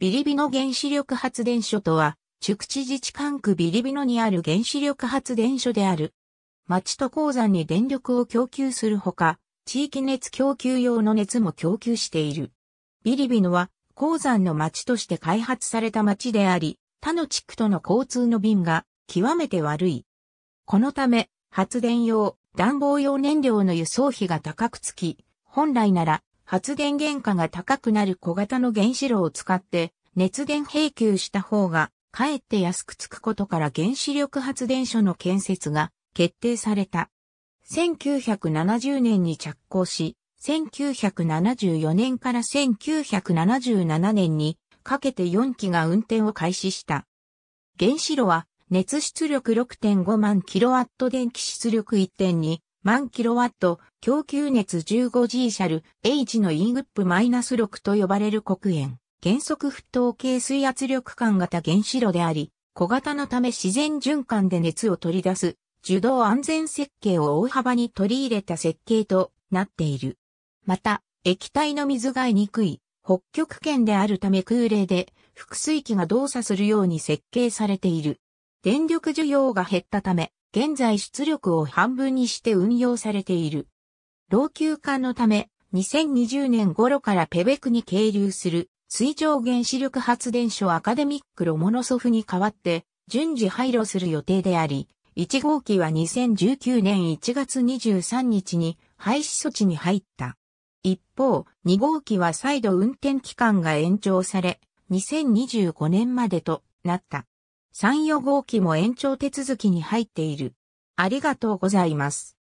ビリビノ原子力発電所とは、宿地自治管区ビリビノにある原子力発電所である。町と鉱山に電力を供給するほか、地域熱供給用の熱も供給している。ビリビノは鉱山の町として開発された町であり、他の地区との交通の便が極めて悪い。このため、発電用、暖房用燃料の輸送費が高くつき、本来なら発電原価が高くなる小型の原子炉を使って熱電平給した方がかえって安くつくことから原子力発電所の建設が決定された。1970年に着工し、1974年から1977年にかけて4機が運転を開始した。原子炉は熱出力6.5万キロワット電気出力1.2万キロワット、供給熱 15G シャル、H の E グップマイナス -6 と呼ばれる黒煙。原則沸騰系水圧力管型原子炉であり、小型のため自然循環で熱を取り出す、受動安全設計を大幅に取り入れた設計となっている。また、液体の水が得にくい、北極圏であるため空冷で、腹水器が動作するように設計されている。電力需要が減ったため、現在出力を半分にして運用されている。老朽化のため、2020年頃からペベクに係留する水上原子力発電所アカデミックロモノソフに代わって順次廃炉する予定であり、1号機は2019年1月23日に廃止措置に入った。一方、2号機は再度運転期間が延長され、2025年までとなった。3、4号機も延長手続きに入っている。ありがとうございます。